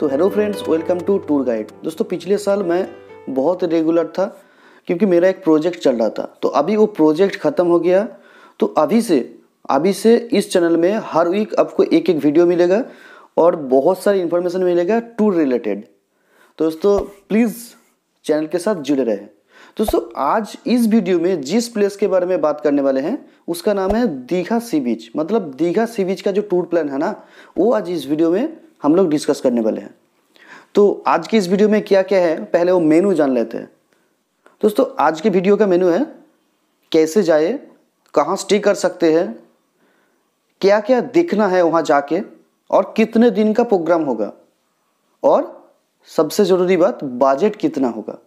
तो hello friends welcome to tour guide दोस्तों पिछले साल मैं बहुत रेगुलर था क्योंकि मेरा एक प्रोजेक्ट चल रहा था तो अभी वो प्रोजेक्ट ख़त्म हो गया तो अभी से अभी से इस चैनल में हर वीक आपको एक एक वीडियो मिलेगा और बहुत सारी इन्फॉर्मेशन मिलेगा टूर रिलेटेड तो दोस्तों प्लीज़ चैनल के साथ जुड़े रहे दोस्तों आज इस वीडियो में जिस प्लेस के बारे में बात करने वाले हैं उसका नाम है दीघा सी बीच मतलब दीघा सी बीच का जो टूर प्लान है ना वो आज इस वीडियो में हम लोग डिस्कस करने वाले हैं तो आज की इस वीडियो में क्या क्या है पहले वो मेनू जान लेते हैं दोस्तों आज की वीडियो का मेनू है कैसे जाए कहाँ स्टे कर सकते हैं क्या क्या देखना है वहाँ जाके और कितने दिन का प्रोग्राम होगा और सबसे ज़रूरी बात बजट कितना होगा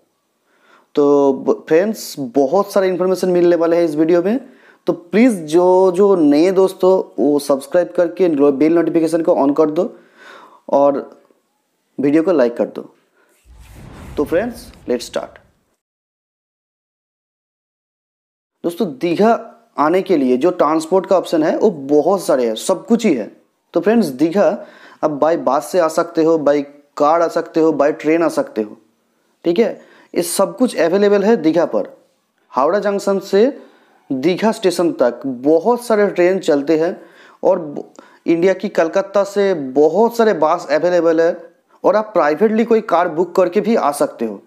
तो फ्रेंड्स बहुत सारे इन्फॉर्मेशन मिलने वाले है इस वीडियो में तो प्लीज़ जो जो नए दोस्तों वो सब्सक्राइब करके बेल नोटिफिकेशन को ऑन कर दो और वीडियो को लाइक कर दो तो फ्रेंड्स लेट स्टार्ट दोस्तों दीघा आने के लिए जो ट्रांसपोर्ट का ऑप्शन है वो बहुत सारे है सब कुछ ही है तो फ्रेंड्स दीघा आप बाय बस से आ सकते हो बाई कार आ सकते हो बाय ट्रेन आ सकते हो ठीक है ये सब कुछ अवेलेबल है दीघा पर हावड़ा जंक्शन से दीघा स्टेशन तक बहुत सारे ट्रेन चलते हैं और इंडिया की कलकत्ता से बहुत सारे बस अवेलेबल है और आप प्राइवेटली कोई कार बुक करके भी आ सकते हो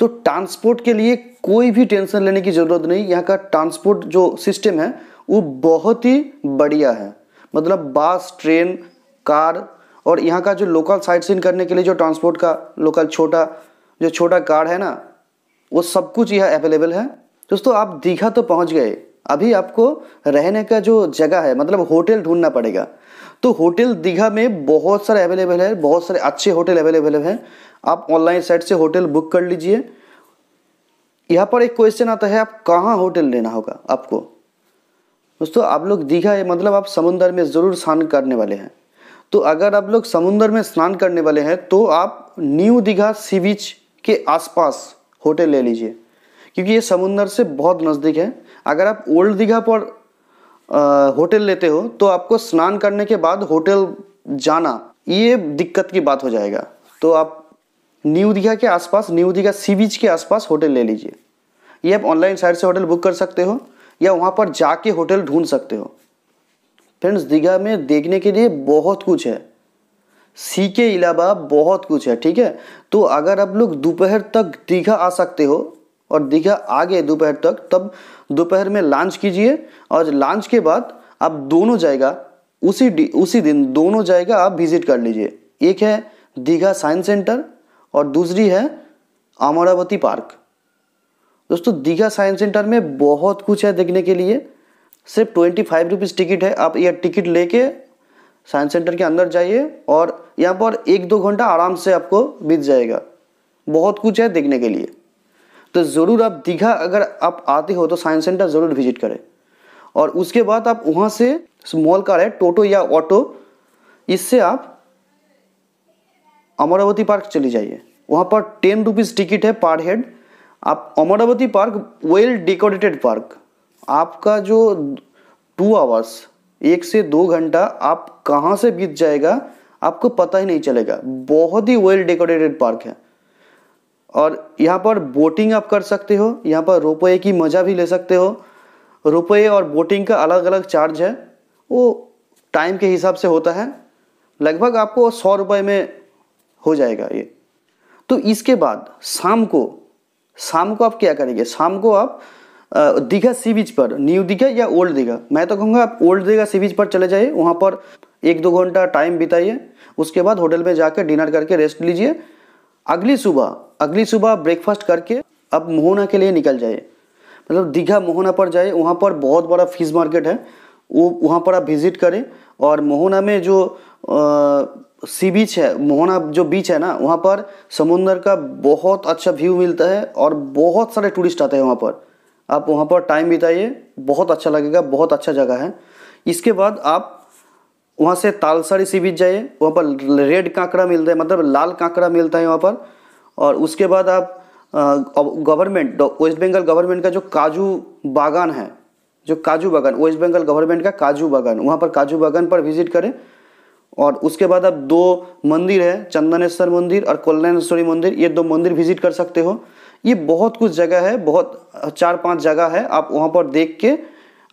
तो ट्रांसपोर्ट के लिए कोई भी टेंशन लेने की ज़रूरत नहीं यहाँ का ट्रांसपोर्ट जो सिस्टम है वो बहुत ही बढ़िया है मतलब बस ट्रेन कार और यहाँ का जो लोकल साइट सीन करने के लिए जो ट्रांसपोर्ट का लोकल छोटा जो छोटा कार है ना वो सब कुछ यहाँ अवेलेबल है दोस्तों आप दीघा तो पहुँच गए अभी आपको रहने का जो जगह है मतलब होटल ढूंढना पड़ेगा तो होटल दीघा में बहुत सारे अवेलेबल है बहुत सारे अच्छे होटल अवेलेबल है आप ऑनलाइन साइट से होटल बुक कर लीजिए यहाँ पर एक क्वेश्चन आता है आप कहाँ होटल लेना होगा आपको दोस्तों आप लोग दीघा है मतलब आप समुंदर में ज़रूर स्नान करने वाले हैं तो अगर आप लोग समुंदर में स्नान करने वाले हैं तो आप न्यू दीघा सी बीच के आसपास होटल ले लीजिए क्योंकि ये समुंदर से बहुत नज़दीक है अगर आप ओल्ड दीघा पर होटल लेते हो तो आपको स्नान करने के बाद होटल जाना ये दिक्कत की बात हो जाएगा तो आप न्यू दीघा के आसपास न्यू दीघा सी बीच के आसपास होटल ले लीजिए ये आप ऑनलाइन साइट से होटल बुक कर सकते हो या वहाँ पर जाके होटल ढूंढ सकते हो फ्रेंड्स दीघा में देखने के लिए बहुत कुछ है सी के अलावा बहुत कुछ है ठीक है तो अगर आप लोग दोपहर तक दीघा आ सकते हो और दीघा आ गए दोपहर तक तब दोपहर में लॉन्च कीजिए और लॉन्च के बाद आप दोनों जाएगा उसी उसी दिन दोनों जाएगा आप विजिट कर लीजिए एक है दीघा साइंस सेंटर और दूसरी है अमरावती पार्क दोस्तों दीघा साइंस सेंटर में बहुत कुछ है देखने के लिए सिर्फ ट्वेंटी फाइव रुपीज़ टिकट है आप यह टिकट लेके साइंस सेंटर के अंदर जाइए और यहाँ पर एक दो घंटा आराम से आपको बीत जाएगा बहुत कुछ है देखने के लिए तो ज़रूर आप दीघा अगर आप आते हो तो साइंस सेंटर ज़रूर विजिट करें और उसके बाद आप वहाँ से स्मॉल कार है टोटो या ऑटो इससे आप अमरावती पार्क चली जाइए वहाँ पर टेन रुपीज़ टिकट है पर हेड आप Amravati park well decorated park आपका जो टू आवर्स एक से दो घंटा आप कहाँ से बीत जाएगा आपको पता ही नहीं चलेगा बहुत ही वेल डेकोरेटेड पार्क है और यहाँ पर बोटिंग आप कर सकते हो यहाँ पर रोपवे की मज़ा भी ले सकते हो रोपवे और बोटिंग का अलग अलग चार्ज है वो टाइम के हिसाब से होता है लगभग आपको सौ रुपये में हो जाएगा ये तो इसके बाद शाम को शाम को आप क्या करेंगे शाम को आप दीघा सी बीच पर न्यू दीघा या ओल्ड दीघा मैं तो कहूँगा आप ओल्ड दीघा सी बीच पर चले जाइए वहाँ पर एक दो घंटा टाइम बिताइए उसके बाद होटल में जाकर डिनर करके रेस्ट लीजिए अगली सुबह अगली सुबह ब्रेकफास्ट करके अब मोहना के लिए निकल जाइए मतलब दीघा मोहना पर जाए वहाँ पर बहुत बड़ा फिश मार्केट है वो वहाँ पर आप विज़िट करें और मोहना में जो आ, सी बीच है मोहना जो बीच है ना वहाँ पर समुंदर का बहुत अच्छा व्यू मिलता है और बहुत सारे टूरिस्ट आते हैं वहाँ पर आप वहाँ पर टाइम बिताइए बहुत अच्छा लगेगा बहुत अच्छा जगह है इसके बाद आप वहाँ से तालसारी सी बीच जाइए वहाँ पर रेड कांकड़ा मिलता है मतलब लाल कांकड़ा मिलता है वहाँ पर और उसके बाद आप गवर्नमेंट वेस्ट बंगाल गवर्नमेंट का जो काजू बागान है जो काजू बागान वेस्ट बंगाल गवर्नमेंट का काजू बागान वहाँ पर काजू बागान पर विजिट करें और उसके बाद आप दो मंदिर है चंदनेश्वर मंदिर और कल्याणेश्वरी मंदिर ये दो मंदिर विजिट कर सकते हो ये बहुत कुछ जगह है बहुत चार पांच जगह है आप वहाँ पर देख के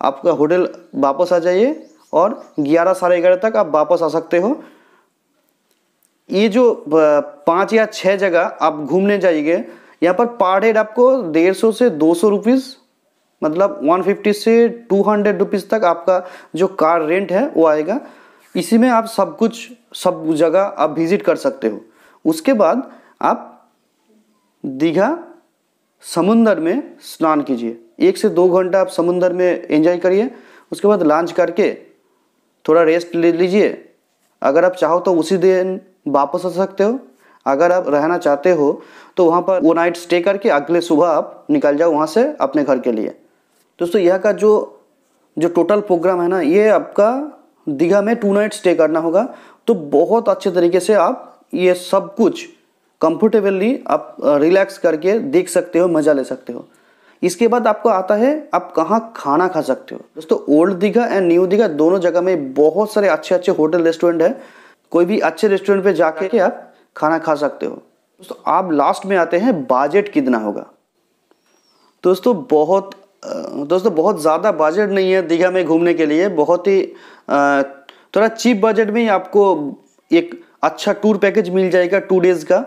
आपका होटल वापस आ जाइए और ग्यारह साढ़े ग्यारह तक आप वापस आ सकते हो ये जो पाँच या छः जगह आप घूमने जाइए यहाँ पर पर हेड आपको डेढ़ सौ से दो सौ रुपीज़ मतलब 150 से 200 हंड्रेड रुपीज़ तक आपका जो कार रेंट है वो आएगा इसी में आप सब कुछ सब जगह आप विजिट कर सकते हो उसके बाद आप दीघा समुंदर में स्नान कीजिए एक से दो घंटा आप समुंदर में एंजॉय करिए उसके बाद लंच करके थोड़ा रेस्ट ले लीजिए अगर आप चाहो तो उसी दिन वापस आ सकते हो अगर आप रहना चाहते हो तो वहाँ पर वो नाइट स्टे करके अगले सुबह आप निकल जाओ वहाँ से अपने घर के लिए दोस्तों यह का जो जो टोटल प्रोग्राम है ना ये आपका दीघा में टू नाइट स्टे करना होगा तो बहुत अच्छे तरीके से आप ये सब कुछ कंफर्टेबली आप रिलैक्स करके देख सकते हो मज़ा ले सकते हो इसके बाद आपको आता है आप कहाँ खाना खा सकते हो दोस्तों old Digha and new Digha दोनों जगह में बहुत सारे अच्छे अच्छे होटल रेस्टोरेंट हैं कोई भी अच्छे रेस्टोरेंट पे जाके आप खाना खा सकते हो दोस्तों आप लास्ट में आते हैं बजट कितना होगा दोस्तों बहुत दोस्तों बहुत ज़्यादा बजट नहीं है दीघा में घूमने के लिए बहुत ही थोड़ा चीप बजट में ही आपको एक अच्छा टूर पैकेज मिल जाएगा टू डेज़ का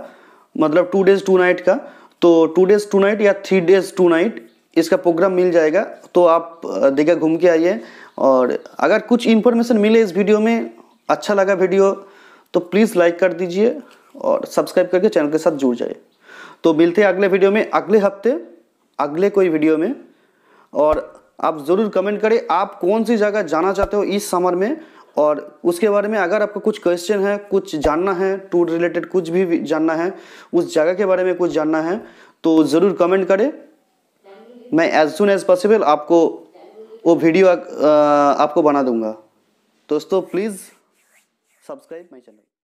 मतलब टू डेज़ टू नाइट का तो टू डेज़ टू नाइट या थ्री डेज़ टू नाइट इसका प्रोग्राम मिल जाएगा तो आप दीघा घूम के आइए और अगर कुछ इन्फॉर्मेशन मिले इस वीडियो में अच्छा लगा वीडियो तो प्लीज़ लाइक कर दीजिए और सब्सक्राइब करके चैनल के साथ जुड़ जाए तो मिलते हैं अगले वीडियो में अगले हफ्ते अगले कोई वीडियो में और आप ज़रूर कमेंट करें आप कौन सी जगह जाना चाहते हो इस समर में और उसके बारे में अगर आपको कुछ क्वेश्चन है कुछ जानना है टूर रिलेटेड कुछ भी जानना है उस जगह के बारे में कुछ जानना है तो ज़रूर कमेंट करें मैं एज सुन एज पॉसिबल आपको वो वीडियो आ, आपको बना दूंगा दोस्तों प्लीज़ सब्सक्राइब माई चैनल